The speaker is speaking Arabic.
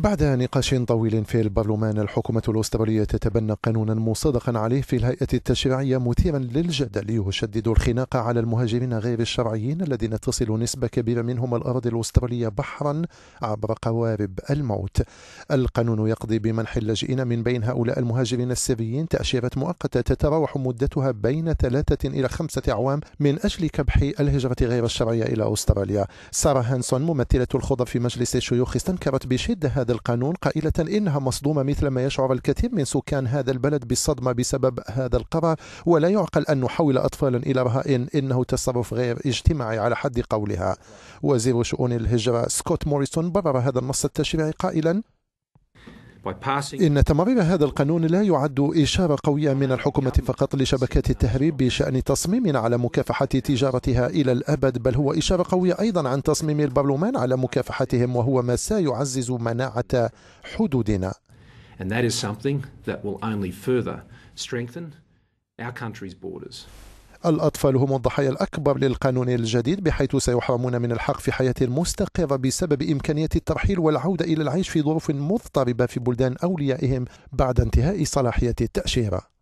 بعد نقاش طويل في البرلمان الحكومة الأسترالية تتبنى قانونا مصادقا عليه في الهيئة التشريعية مثيرا للجدل يشدد الخناق على المهاجرين غير الشرعيين الذين تصل نسبة كبيرة منهم الأراضي الأسترالية بحرا عبر قوارب الموت القانون يقضي بمنح اللاجئين من بين هؤلاء المهاجرين السريين تأشيرات مؤقتة تتراوح مدتها بين ثلاثة إلى خمسة أعوام من أجل كبح الهجرة غير الشرعية إلى أستراليا سارة هانسون ممثلة الخضر في مجلس الشيوخ استنكرت بشدة هذا هذا القانون قائلة إنها مصدومة مثل ما يشعر الكثير من سكان هذا البلد بالصدمة بسبب هذا القرار ولا يعقل أن نحول أطفالا إلى رهائن إنه تصرف غير اجتماعي على حد قولها وزير شؤون الهجرة سكوت موريسون برر هذا النص التشريعي قائلا إن تمرير هذا القانون لا يعد إشارة قوية من الحكومة فقط لشبكات التهريب بشأن تصميم على مكافحة تجارتها إلى الأبد بل هو إشارة قوية أيضا عن تصميم البرلمان على مكافحتهم وهو ما سيعزز مناعة حدودنا And that is something that will only further strengthen our country's borders. الأطفال هم الضحايا الأكبر للقانون الجديد بحيث سيحرمون من الحق في حياة مستقرة بسبب إمكانية الترحيل والعودة إلى العيش في ظروف مضطربة في بلدان أوليائهم بعد انتهاء صلاحية التأشيرة